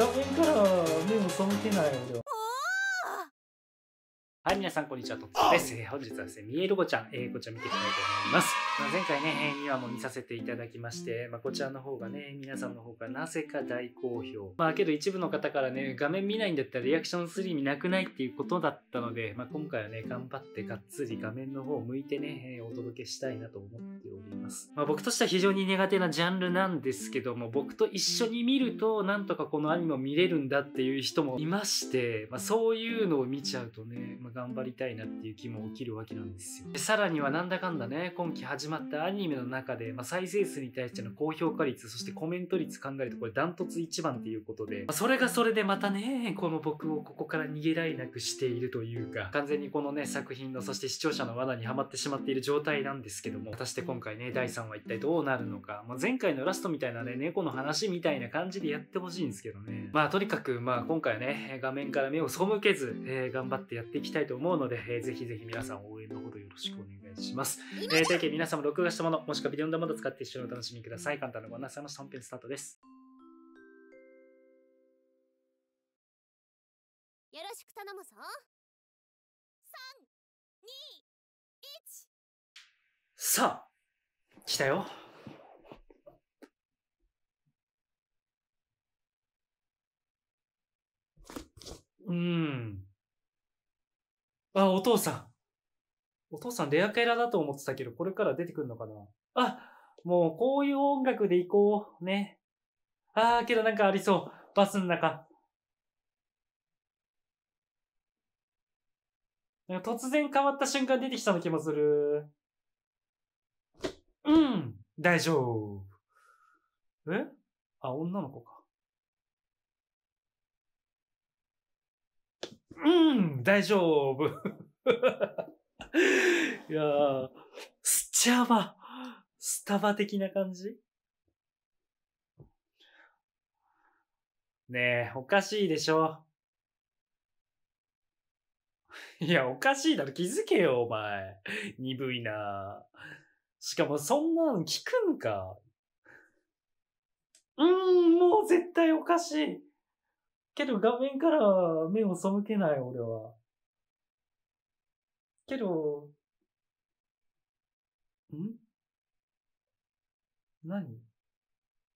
画面から目を背けない俺はい、皆さん、こんにちは。トップです。えー、本日はですね、見えるごちゃん、えー、こちら見ていきたいと思います。まあ、前回ね、2話も見させていただきまして、まあ、こちらの方がね、皆さんの方がなぜか大好評。まあ、けど一部の方からね、画面見ないんだったらリアクション3見なくないっていうことだったので、まあ、今回はね、頑張ってがっつり画面の方を向いてね、えー、お届けしたいなと思っております。まあ、僕としては非常に苦手なジャンルなんですけども、僕と一緒に見ると、なんとかこのアニメを見れるんだっていう人もいまして、まあ、そういうのを見ちゃうとね、まあ頑張りたいなっていう気も起きるわけなんですよ。でさらにはなんだかんだね、今期始まったアニメの中で、まあ、再生数に対しての高評価率、そしてコメント率考えるとこれダントツ1番っていうことで、まあ、それがそれでまたね、この僕をここから逃げられなくしているというか、完全にこのね、作品の、そして視聴者の罠にはまってしまっている状態なんですけども、果たして今回ね、第3話一体どうなるのか、まあ、前回のラストみたいなね、猫の話みたいな感じでやってほしいんですけどね。まあとにかく、まあ今回はね、画面から目を背けず、えー、頑張ってやっていきたいと思うので、えー、ぜひぜひ皆さん応援のほどよろしくお願いします。えー、というわけで皆さんも録画したもの、もしくはビデオのもの使って一緒にお楽しみください。簡単なご案内さまし本編スタートです。よろしく頼むぞ。さあ、来たよ。うん。あ、お父さん。お父さんレアキャラだと思ってたけど、これから出てくるのかなあ、もうこういう音楽で行こう。ね。あー、けどなんかありそう。バスの中。突然変わった瞬間出てきたの気もする。うん、大丈夫。えあ、女の子か。うん、大丈夫。いやすスチャバ、スタバ的な感じねえ、おかしいでしょ。いや、おかしいだろ、気づけよ、お前。鈍いなしかも、そんなの聞くんか。うん、もう絶対おかしい。けど画面から目を背けない俺は。けど、ん何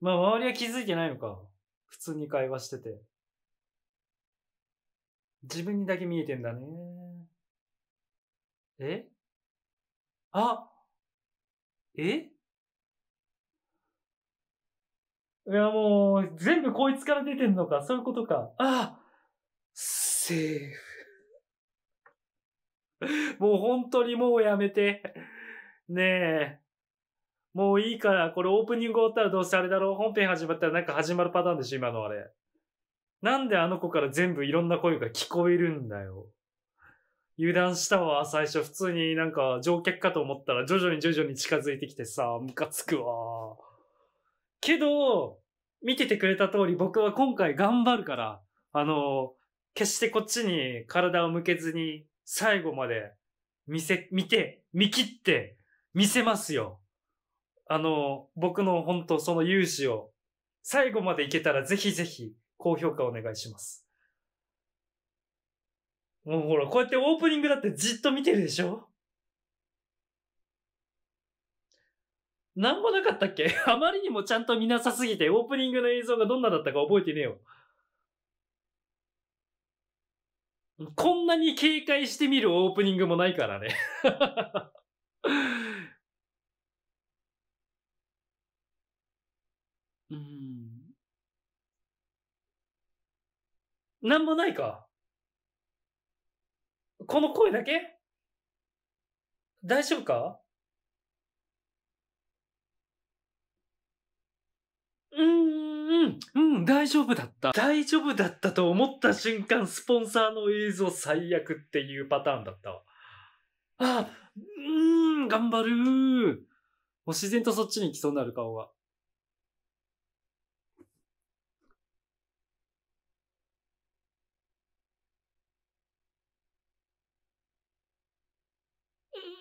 まあ周りは気づいてないのか。普通に会話してて。自分にだけ見えてんだね。えあえいや、もう、全部こいつから出てんのか、そういうことか。ああセーフ。もう本当にもうやめて。ねえ。もういいから、これオープニング終わったらどうせあれだろう。本編始まったらなんか始まるパターンでしょ、今のあれ。なんであの子から全部いろんな声が聞こえるんだよ。油断したわ、最初。普通になんか乗客かと思ったら徐々に徐々に近づいてきてさ、ムカつくわ。けど、見ててくれた通り僕は今回頑張るから、あの、決してこっちに体を向けずに最後まで見せ、見て、見切って見せますよ。あの、僕の本当その勇姿を最後までいけたらぜひぜひ高評価お願いします。もうほら、こうやってオープニングだってじっと見てるでしょなんもなかったっけ あまりにもちゃんと見なさすぎて、オープニングの映像がどんなだったか覚えてねえよ。こんなに警戒してみるオープニングもないからね うん。なんもないか。この声だけ大丈夫かうん、うん、うん、大丈夫だった。大丈夫だったと思った瞬間、スポンサーの映像最悪っていうパターンだったわ。あ、うん、頑張るもう自然とそっちに来そうになる顔が。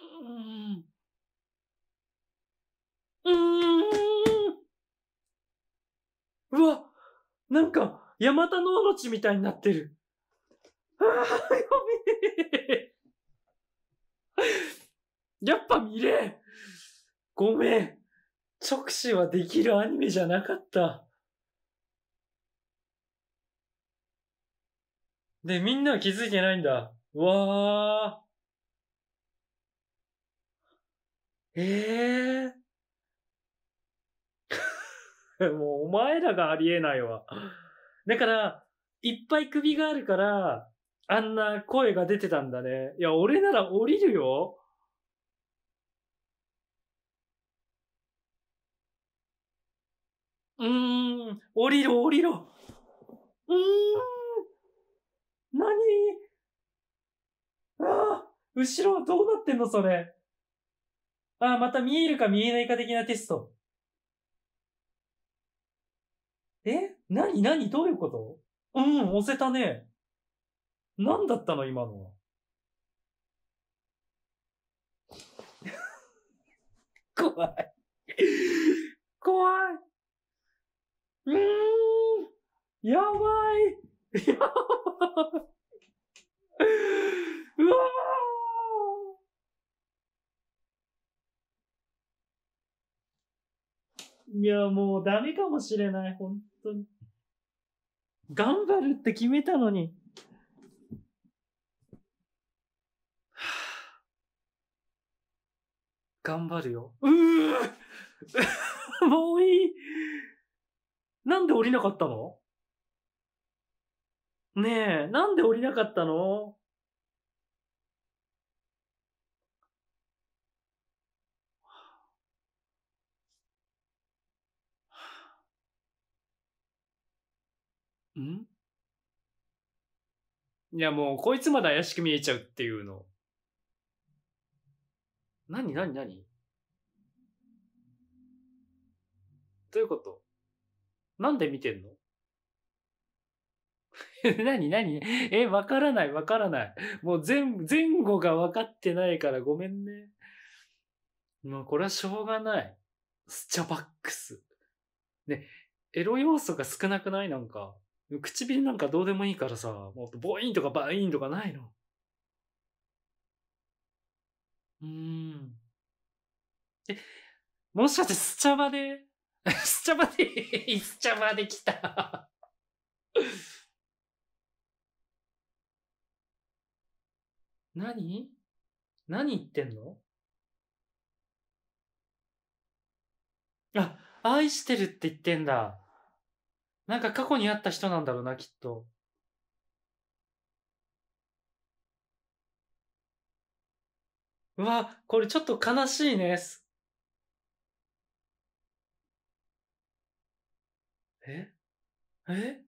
うん。うん。うわなんか、ヤマタノオロチみたいになってる。ああ、やべえ。やっぱ見れごめん。直視はできるアニメじゃなかった。で、みんなは気づいてないんだ。うわあ。ええー。もうお前らがありえないわ。だから、いっぱい首があるから、あんな声が出てたんだね。いや、俺なら降りるよ。うーん、降りろ降りろ。うーん、なにああ、後ろどうなってんのそれ。ああ、また見えるか見えないか的なテスト。え何何どういうことうん、押せたね。何だったの今のは。怖い。怖い。うーん。やばい。やばい。うわーいや、もうダメかもしれない、本当に。頑張るって決めたのに。頑張るよ。うー もういい。なんで降りなかったのねえ、なんで降りなかったのんいやもう、こいつまで怪しく見えちゃうっていうの。なになになにどういうことなんで見てんのなになにえ、わからないわからない。もう前、前後が分かってないからごめんね。もうこれはしょうがない。スチャバックス。ね、エロ要素が少なくないなんか。唇なんかどうでもいいからさ、もっとボインとかバインとかないの。うん。え、もしかしてスチャバで、スチャバで、スチャバで来た。何何言ってんのあ、愛してるって言ってんだ。なんか過去にあった人なんだろうな、きっと。うわ、これちょっと悲しいね。ええ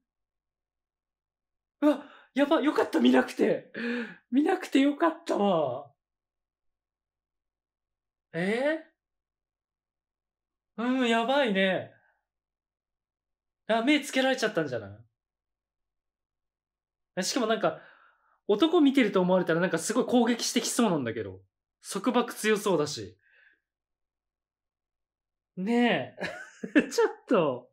うわ、やば、よかった、見なくて。見なくてよかったわ。えうん、やばいね。あ、目つけられちゃったんじゃないしかもなんか、男見てると思われたらなんかすごい攻撃してきそうなんだけど。束縛強そうだし。ねえ。ちょっと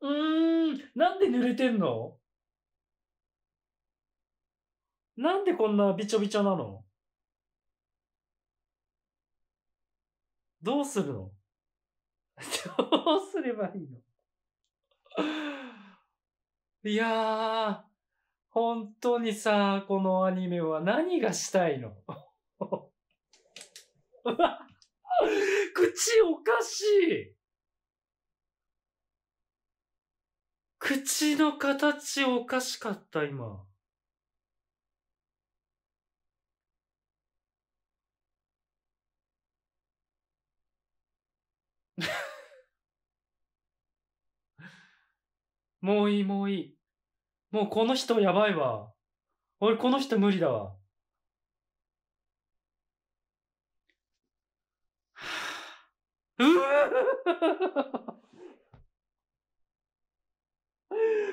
うーん、なんで濡れてんのなんでこんなびちょびちょなのどうするのどうすればいいのいやー、本当にさ、このアニメは何がしたいの 口おかしい口の形おかしかった、今。もういい、もういい。もうこの人やばいわ。俺この人無理だわ。うぅ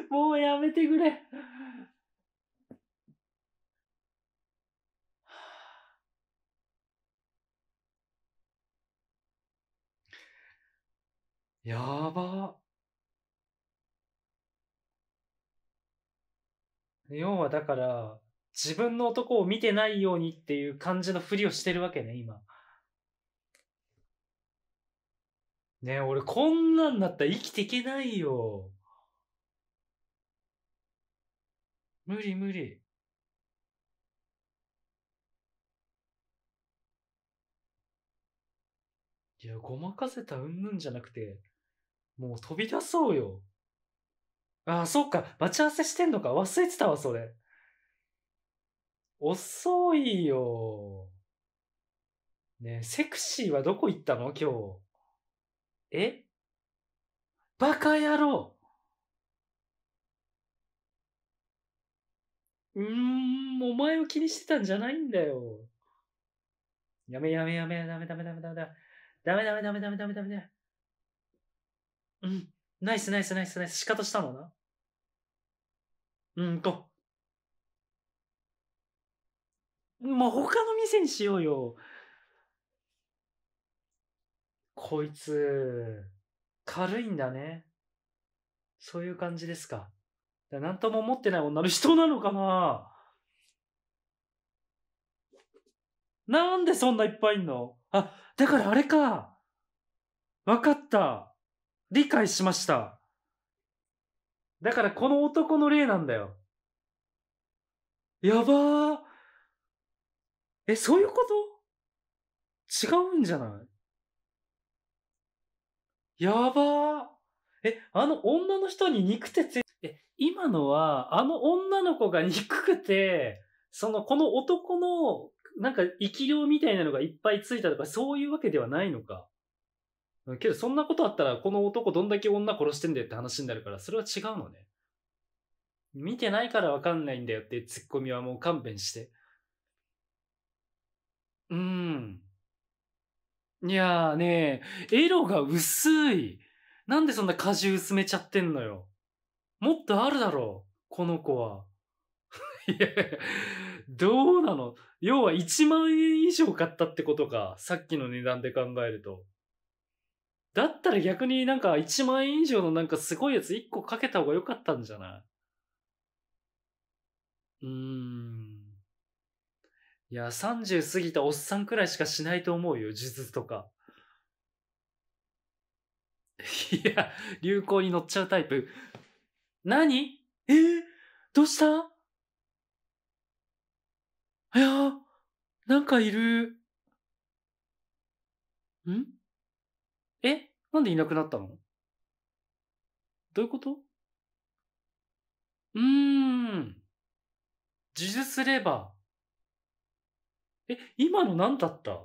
もうやめてくれ。やば。要はだから、自分の男を見てないようにっていう感じのふりをしてるわけね、今。ね俺こんなんなったら生きていけないよ。無理無理。いや、ごまかせたうんぬんじゃなくて、もう飛び出そうよ。ああ、そうか。待ち合わせしてんのか。忘れてたわ、それ。遅いよ。ねセクシーはどこ行ったの今日。えバカ野郎うーん、お前を気にしてたんじゃないんだよ。やめやめやめ、ダメダメダメダメダメダメダメダメダメダメダメダメ。うん。ナイスナイスナイスナイス。仕方したのな。うん、こう。もう他の店にしようよ。こいつ、軽いんだね。そういう感じですか。なんとも思ってない女の人なのかななんでそんないっぱいいんのあ、だからあれか。わかった。理解しました。だからこの男の例なんだよ。やばー。え、そういうこと違うんじゃないやばー。え、あの女の人に憎くてえ、今のは、あの女の子が憎くて、その、この男の、なんか、生き量みたいなのがいっぱいついたとか、そういうわけではないのか。けどそんなことあったらこの男どんだけ女殺してんだよって話になるからそれは違うのね。見てないからわかんないんだよってツッコミはもう勘弁して。うーん。いやーねエロが薄い。なんでそんな果汁薄めちゃってんのよ。もっとあるだろう、この子は。いや、どうなの要は1万円以上買ったってことか。さっきの値段で考えると。だったら逆になんか1万円以上のなんかすごいやつ1個かけた方が良かったんじゃないうーん。いや、30過ぎたおっさんくらいしかしないと思うよ、術とか。いや、流行に乗っちゃうタイプ。何えー、どうしたいやなんかいる。んえなんでいなくなったのどういうことうーん。自首すれば。え、今の何だった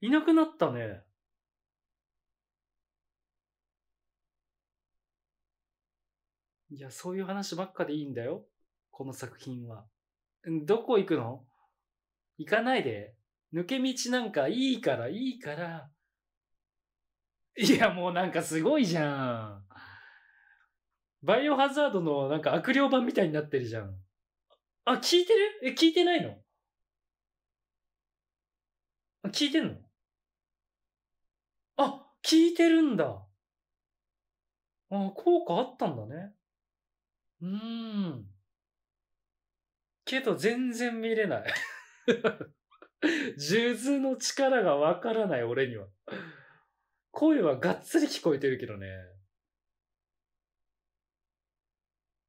いなくなったね。いや、そういう話ばっかでいいんだよ。この作品は。どこ行くの行かないで。抜け道なんかいいから、いいから。いや、もうなんかすごいじゃん。バイオハザードのなんか悪霊版みたいになってるじゃん。あ、聞いてるえ、聞いてないの聞いてんのあ、聞いてるんだ。あ、効果あったんだね。うーん。けど全然見れない 数珠の力がわからない俺には。声はがっつり聞こえてるけどね。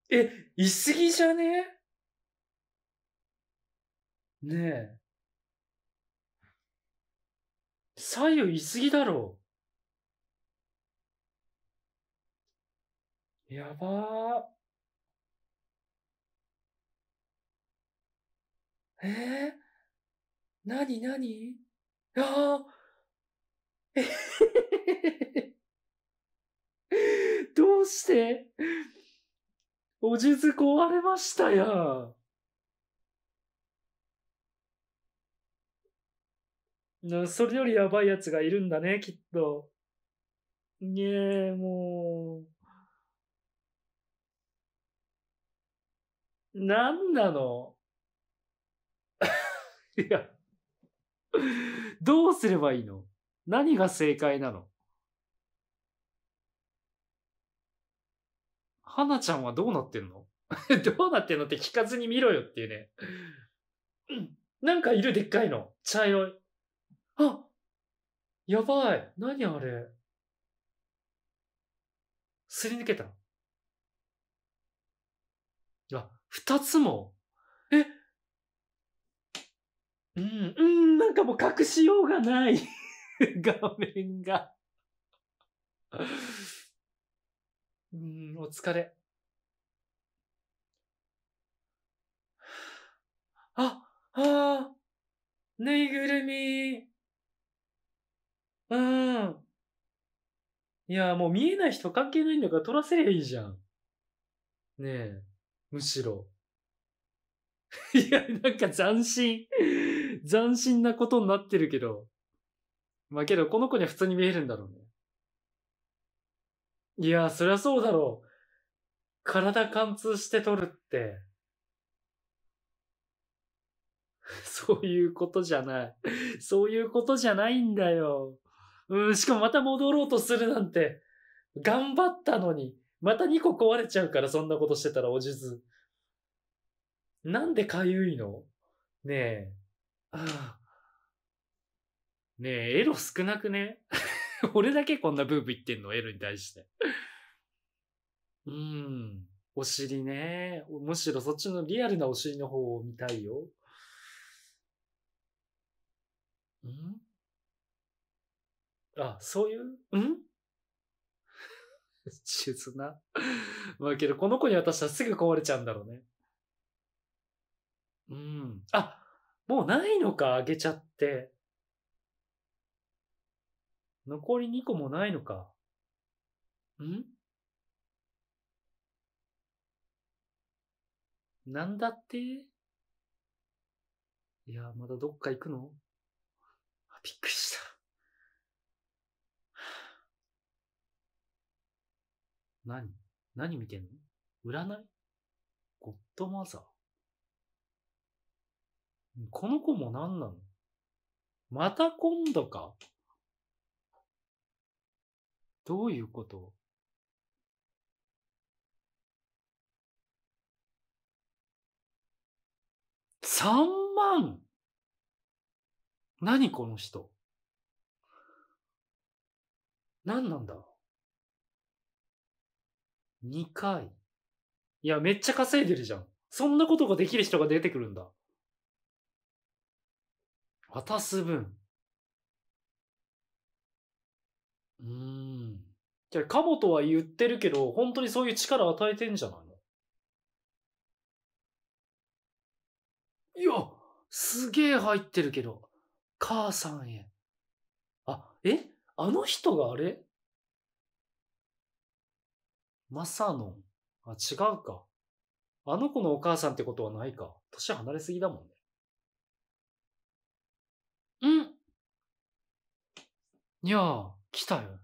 え、いすぎじゃねねえ。左右いすぎだろう。やばー。えー、なになにああ。どうしておじず壊れましたやそれよりやばいやつがいるんだね、きっと。ねえ、もう。なんなの いや。どうすればいいの何が正解なの花ちゃんはどうなってんの どうなってんのって聞かずに見ろよっていうね。なんかいるでっかいの。茶色い。あやばい。何あれ。すり抜けた。あ、二つもうん、うん、なんかもう隠しようがない 画面がうん、お疲れ。あ、ああ、ぬいぐるみ。うん。いや、もう見えない人関係ないんだから撮らせりゃいいじゃん。ねえ、むしろ。いや、なんか斬新斬新なことになってるけど、まあけどこの子には普通に見えるんだろうね。いやそりゃそうだろう。体貫通して撮るって、そういうことじゃない。そういうことじゃないんだよ。うん、しかもまた戻ろうとするなんて、頑張ったのに、また2個壊れちゃうから、そんなことしてたらおじず。なんでかゆいのねえ。ねえ、エロ少なくね 俺だけこんなブーブー言ってんの、エロに対してうん。お尻ね。むしろそっちのリアルなお尻の方を見たいよ。んあ、そういう、ん術 な。まあけど、この子に渡したらすぐ壊れちゃうんだろうね。うん。あもうないのか、あげちゃって。残り2個もないのか。んなんだっていや、まだどっか行くのあ、びっくりした。何何見てんの占いゴッドマザーこの子も何なのまた今度かどういうこと三万何この人何なんだ二回。いや、めっちゃ稼いでるじゃん。そんなことができる人が出てくるんだ。渡す分。うん。じゃあ、かもとは言ってるけど、本当にそういう力与えてんじゃないのいや、すげえ入ってるけど、母さんへ。あ、えあの人があれマサノン。あ、違うか。あの子のお母さんってことはないか。年離れすぎだもんね。うんいやー、来たよ。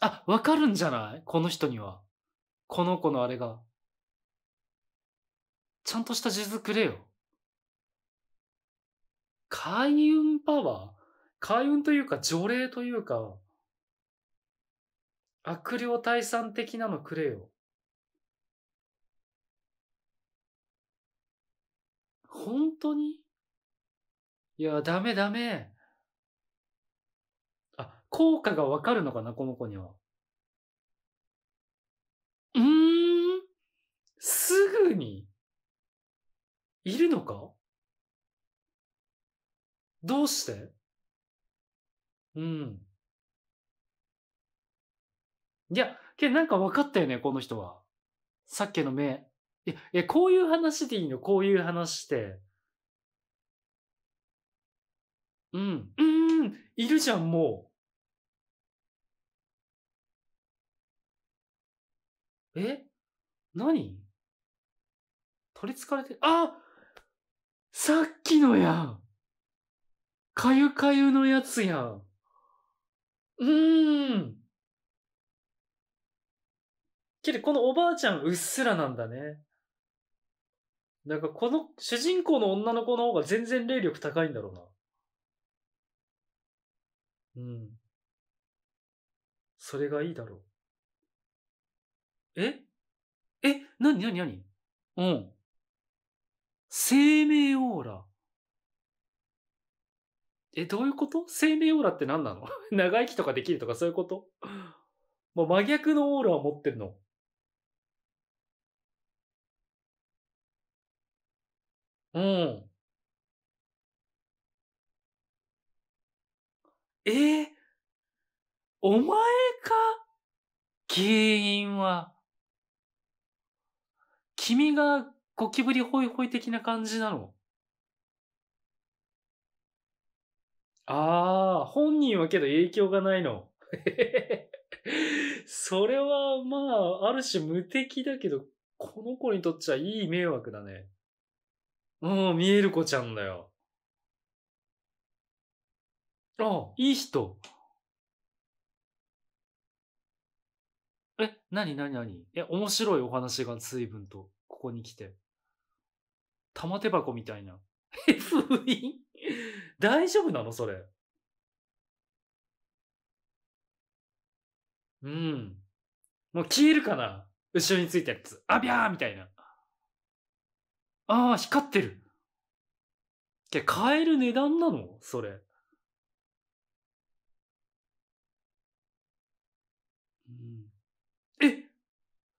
あ、わかるんじゃないこの人には。この子のあれが。ちゃんとした地図くれよ。開運パワー開運というか、除霊というか、悪霊退散的なのくれよ。本当にいや、ダメダメ。あ、効果がわかるのかな、この子には。うーん。すぐにいるのかどうしてうん。いや、けなんか分かったよね、この人は。さっきの目。いや、いやこういう話でいいの、こういう話って。うん。うん、いるじゃん、もう。え何取り憑かれて、あさっきのやんかゆかゆのやつやんうーんけど、このおばあちゃんうっすらなんだね。なんかこの主人公の女の子の方が全然霊力高いんだろうな。うん。それがいいだろう。ええなになになにうん。生命オーラ。え、どういうこと生命オーラって何なの 長生きとかできるとかそういうこともう真逆のオーラを持ってるの。うん。えー、お前か原因は。君がゴキブリホイホイ的な感じなのああ、本人はけど影響がないの。それはまあ、ある種無敵だけど、この子にとっちゃいい迷惑だね。うん、見える子ちゃんだよ。ああ、いい人。え、なになになにえ、面白いお話が随分と、ここに来て。玉手箱みたいな。え、封印大丈夫なのそれ。うん。もう消えるかな後ろについたやつ。あびゃーみたいな。ああ、光ってる。け、買える値段なのそれ。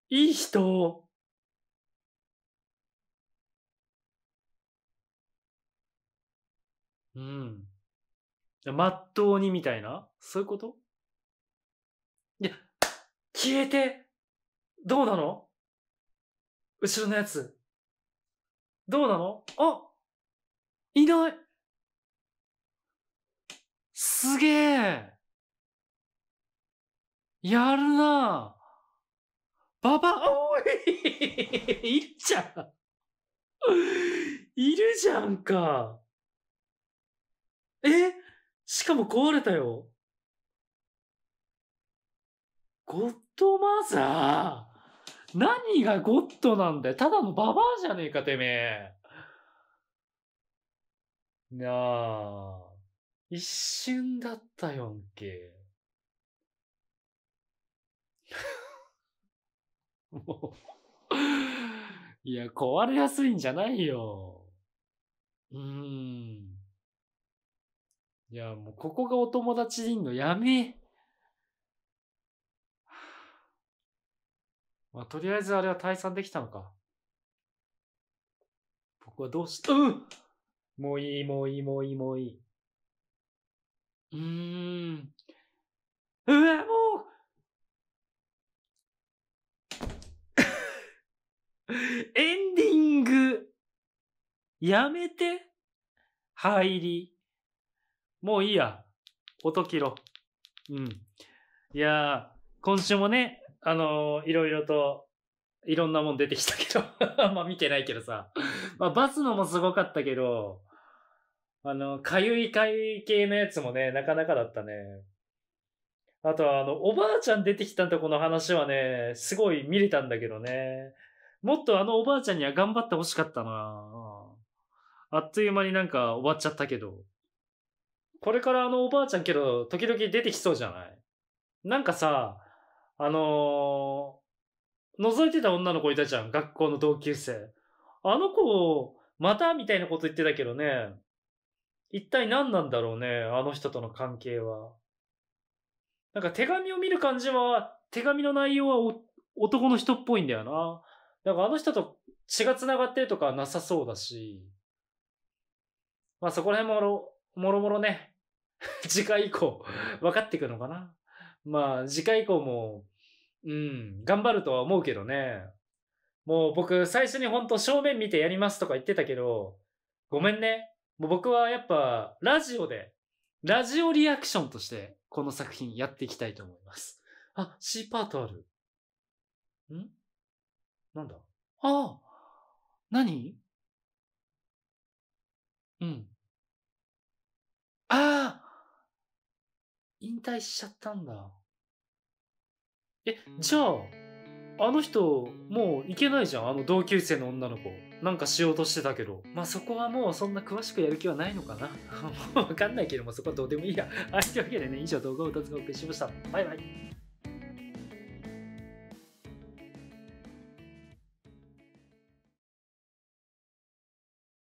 いい人。うん。まっとうにみたいなそういうこといや、消えて、どうなの後ろのやつ。どうなのあいないすげえやるなババおいいるじゃんいるじゃんかえしかも壊れたよ。ゴッドマザー何がゴッドなんだよただのババアじゃねえか、てめえ。なあ。一瞬だったよんけ。いや、壊れやすいんじゃないよ。うん。いや、もうここがお友達でいんのやめ。まあ、とりあえずあれは退散できたのか。僕はどうした、うんもういい、もういい、もういい、もういい。うーん。うわ、もう エンディング、やめて、入り。もういいや。音切ろ。うん。いやー、今週もね、あのー、いろいろと、いろんなもん出てきたけど まあ見てないけどさ。まあバスのもすごかったけど、あの、かゆいかゆい系のやつもね、なかなかだったね。あとは、あの、おばあちゃん出てきたとこの話はね、すごい見れたんだけどね。もっとあのおばあちゃんには頑張ってほしかったなあっという間になんか終わっちゃったけど。これからあのおばあちゃんけど、時々出てきそうじゃないなんかさ、あのー、覗いてた女の子いたじゃん、学校の同級生。あの子、またみたいなこと言ってたけどね。一体何なんだろうね、あの人との関係は。なんか手紙を見る感じは、手紙の内容は男の人っぽいんだよな。なんかあの人と血が繋がってるとかはなさそうだし、まあそこら辺もろ、もろもろね、次回以降分かっていくのかな。まあ次回以降も、うん、頑張るとは思うけどね。もう僕最初に本当正面見てやりますとか言ってたけど、ごめんね。もう僕はやっぱラジオで、ラジオリアクションとしてこの作品やっていきたいと思います。あ、C パートある。んなんだああ何うん。ああ引退しちゃったんだ。え、じゃあ、あの人、もういけないじゃん、あの同級生の女の子。なんかしようとしてたけど。まあそこはもうそんな詳しくやる気はないのかな。も うわかんないけども、そこはどうでもいいや。はい、というわけでね、以上動画を2つお送りしました。バイバイ。